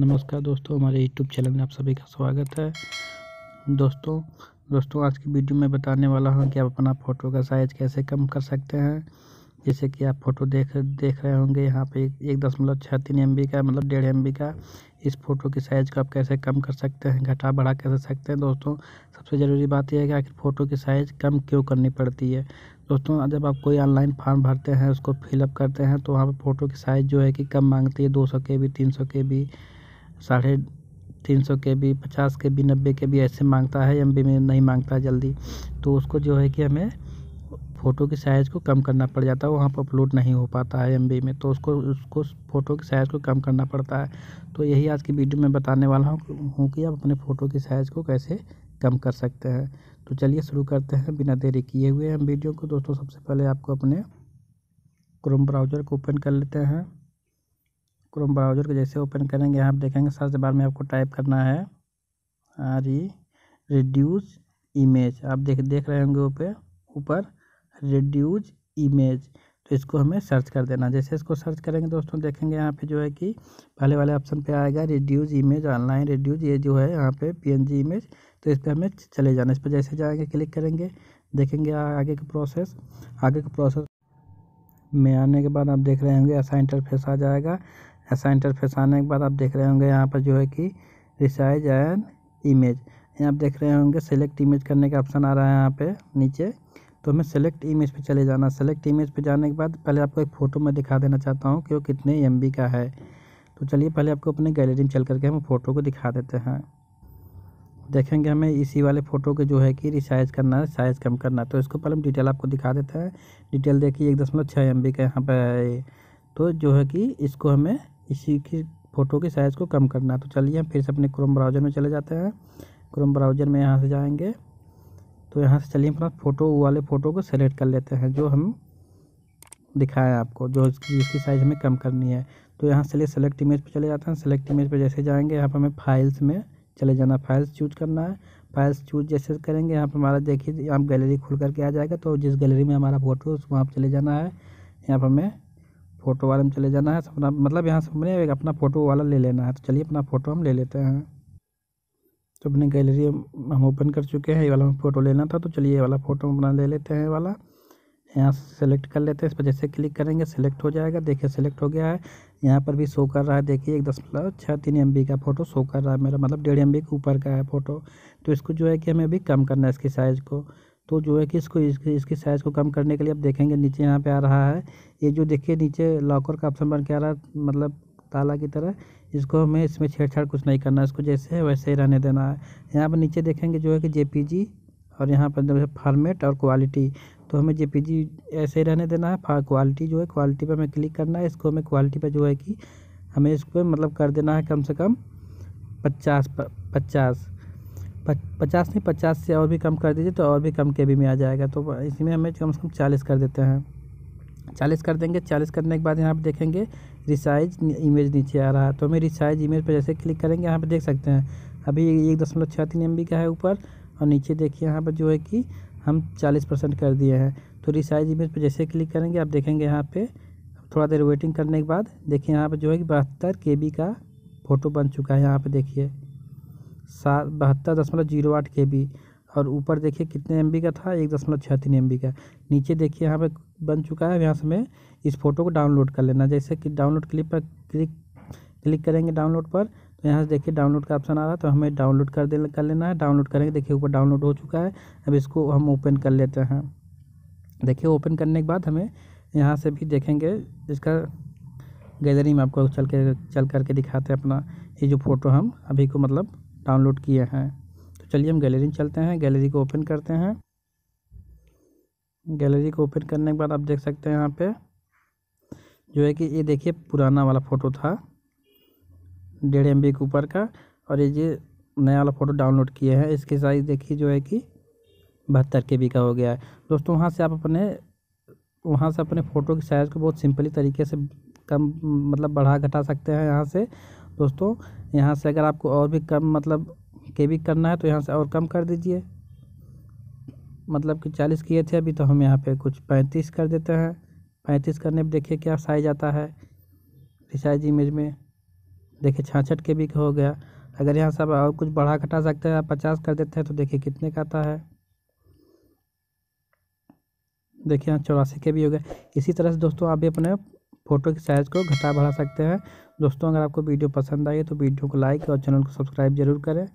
नमस्कार दोस्तों हमारे यूट्यूब चैनल में आप सभी का स्वागत है दोस्तों दोस्तों आज की वीडियो में बताने वाला हूं कि आप अपना फ़ोटो का साइज़ कैसे कम कर सकते हैं जैसे कि आप फोटो देख देख रहे होंगे यहाँ पे एक दशमलव छः तीन एम का मतलब डेढ़ एम का इस फोटो की साइज़ को आप कैसे कम कर सकते हैं घटा बढ़ा कर सकते हैं दोस्तों सबसे ज़रूरी बात यह है कि आखिर फ़ोटो की साइज़ कम क्यों करनी पड़ती है दोस्तों जब आप कोई ऑनलाइन फॉर्म भरते हैं उसको फिलअप करते हैं तो वहाँ पर फ़ोटो की साइज़ जो है कि कम मांगती है दो सौ के बी तीन सौ के बी साढ़े तीन सौ के बी पचास के बी नब्बे के बी ऐसे मांगता है एम बी में नहीं मांगता जल्दी तो उसको जो है कि हमें फ़ोटो की साइज़ को कम करना पड़ जाता है वहाँ पर अपलोड नहीं हो पाता है एम बी में तो उसको उसको फ़ोटो की साइज़ को कम करना पड़ता है तो यही आज की वीडियो में बताने वाला हूँ हूँ कि आप अपने फ़ोटो की साइज़ को कैसे कम कर सकते हैं तो चलिए शुरू करते हैं बिना देरी किए हुए हम वीडियो को दोस्तों सबसे पहले आपको अपने क्रोम ब्राउज़र को ओपन कर लेते हैं क्रोम ब्राउज़र को जैसे ओपन करेंगे यहाँ आप देखेंगे सर्च बार में आपको टाइप करना है आर ई रिड्यूज इमेज आप देख देख रहे होंगे ऊपर ऊपर रिड्यूज इमेज तो इसको हमें सर्च कर देना जैसे इसको सर्च करेंगे दोस्तों देखेंगे यहाँ पे जो है कि पहले वाले ऑप्शन पे आएगा रिड्यूज इमेज ऑनलाइन रिड्यूज ये जो है यहाँ पे पीएनजी इमेज तो इस पर हमें चले जाना इस पर जैसे जाएंगे क्लिक करेंगे देखेंगे आगे का प्रोसेस आगे का प्रोसेस में आने के बाद आप देख रहे होंगे ऐसा इंटरफेस आ जाएगा ऐसा इंटरफेस आने के बाद आप देख रहे होंगे यहाँ पर जो है कि रिसाइज एंड इमेज यहाँ आप देख रहे होंगे सेलेक्ट इमेज करने का ऑप्शन आ रहा है यहाँ पे नीचे तो हमें सेलेक्ट इमेज पे चले जाना सेलेक्ट इमेज पे जाने के बाद पहले आपको एक फ़ोटो मैं दिखा देना चाहता हूँ कि वो कितने एम का है तो चलिए पहले आपको अपने गैलरी में चल करके हम फ़ोटो को दिखा देते हैं देखेंगे हमें इसी वाले फ़ोटो के जो है कि रिसाइज करना है साइज़ कम करना है तो इसको पहले हम डिटेल आपको दिखा देते हैं डिटेल देखिए एक दशमलव छः एम का यहाँ पर है तो जो है कि इसको हमें इसी की फ़ोटो के साइज़ को कम करना है तो चलिए हम फिर से अपने क्रोम ब्राउज़र में चले जाते हैं क्रोम ब्राउज़र में यहाँ से जाएंगे तो यहाँ से चलिए अपना फ़ोटो वाले फ़ोटो को सेलेक्ट कर लेते हैं जो हम दिखाएँ आपको जो इसकी इसकी साइज़ हमें कम करनी है तो यहाँ से चलिए सेलेक्ट इमेज पर चले जाते हैं सेलेक्ट इमेज पर जैसे जाएंगे यहाँ पर हमें फाइल्स में चले जाना फाइल्स चूज करना है फाइल्स चूज जैसे करेंगे यहाँ पर हमारा देखिए आप गैलरी खुल करके आ जाएगा तो जिस गैलरी में हमारा फोटो उस वहाँ पर चले जाना है यहाँ पर हमें फ़ोटो वाले में चले जाना है अपना मतलब यहाँ से हमने अपना फ़ोटो वाला ले लेना है तो चलिए अपना फ़ोटो हम ले लेते हैं तो अपनी गैलरी हम ओपन कर चुके हैं ये वाला हमें फ़ोटो लेना था तो चलिए ये वाला फ़ोटो हम अपना ले लेते हैं ये वाला यहाँ से सेलेक्ट कर लेते हैं इस पर जैसे क्लिक करेंगे सेलेक्ट हो जाएगा देखिए सेलेक्ट हो गया है यहाँ पर भी शो कर रहा है देखिए एक दशमलव छः तीन एम का फ़ोटो शो कर रहा है मेरा मतलब डेढ़ एम के ऊपर का है फ़ोटो तो इसको जो है कि हमें अभी कम करना है इसकी साइज़ को तो जो है कि इसको इसके इसकी साइज़ को कम करने के लिए आप देखेंगे नीचे यहाँ पे आ रहा है ये जो देखिए नीचे लॉकर का ऑप्शन बन के आ रहा है मतलब ताला की तरह इसको हमें इसमें छेड़छाड़ कुछ नहीं करना है इसको जैसे है वैसे ही रहने देना है यहाँ पर नीचे देखेंगे जो है कि जे और यहाँ पर जो फॉर्मेट और क्वालिटी तो हमें जे ऐसे ही रहने देना है क्वालिटी जो है क्वालिटी पर हमें क्लिक करना है इसको हमें क्वालिटी पर जो है कि हमें इस पर मतलब कर देना है कम से कम पचास पचास पचास नहीं पचास से और भी कम कर दीजिए तो और भी कम के बी में आ जाएगा तो इसी में हमें कम से कम चालीस कर देते हैं चालीस कर देंगे चालीस करने के बाद यहाँ पर देखेंगे रिसाइज इमेज नीचे आ रहा है तो हमें रिसाइज इमेज पर जैसे क्लिक करेंगे यहाँ पर देख सकते हैं अभी एक दशमलव छः तीन एम का है ऊपर और नीचे देखिए यहाँ पर जो है कि हम चालीस परसेंट कर दिए हैं तो रिसाइज इमेज पर जैसे क्लिक करेंगे आप देखेंगे यहाँ पर थोड़ा देर वेटिंग करने के बाद देखिए यहाँ पर जो है कि बहत्तर के का फ़ोटो बन चुका है यहाँ पर देखिए सात बहत्तर दशमलव जीरो आठ के बी और ऊपर देखिए कितने एम का था एक दशमलव छः तीन एम का नीचे देखिए यहाँ पे बन चुका है यहाँ से हमें इस फोटो को डाउनलोड कर लेना जैसे कि डाउनलोड क्लिप पर क्लिक क्लिक करेंगे डाउनलोड पर तो यहाँ से देखिए डाउनलोड का ऑप्शन आ रहा है तो हमें डाउनलोड कर दे कर लेना है डाउनलोड करेंगे देखिए ऊपर डाउनलोड हो चुका है अब इसको हम ओपन कर लेते हैं देखिए ओपन करने के बाद हमें यहाँ से भी देखेंगे इसका गैलरी में आपको चल के चल करके दिखाते हैं अपना ये जो फ़ोटो हम अभी को मतलब डाउनलोड किए हैं तो चलिए हम गैलरी में चलते हैं गैलरी को ओपन करते हैं गैलरी को ओपन करने के बाद आप देख सकते हैं यहाँ पे जो है कि ये देखिए पुराना वाला फ़ोटो था डेढ़ एम के ऊपर का और ये जो नया वाला फ़ोटो डाउनलोड किए हैं इसके साइज़ देखिए जो है कि बहत्तर के का हो गया है दोस्तों वहाँ से आप अपने वहाँ से अपने फ़ोटो की साइज़ को बहुत सिंपली तरीके से कम मतलब बढ़ा घटा सकते हैं यहाँ से दोस्तों यहाँ से अगर आपको और भी कम मतलब के भी करना है तो यहाँ से और कम कर दीजिए मतलब कि चालीस किए थे अभी तो हम यहाँ पे कुछ पैंतीस कर देते हैं पैंतीस करने पर देखिए क्या साइज आता है साइज इमेज में देखिए छाछठ के भी हो गया अगर यहाँ से आप और कुछ बढ़ा घटा सकते हैं पचास कर देते हैं तो देखिए कितने का आता है देखिए यहाँ चौरासी के भी हो गए इसी तरह से दोस्तों आप भी अपने फ़ोटो की साइज़ को घटा बढ़ा सकते हैं दोस्तों अगर आपको वीडियो पसंद आई तो वीडियो को लाइक और चैनल को सब्सक्राइब जरूर करें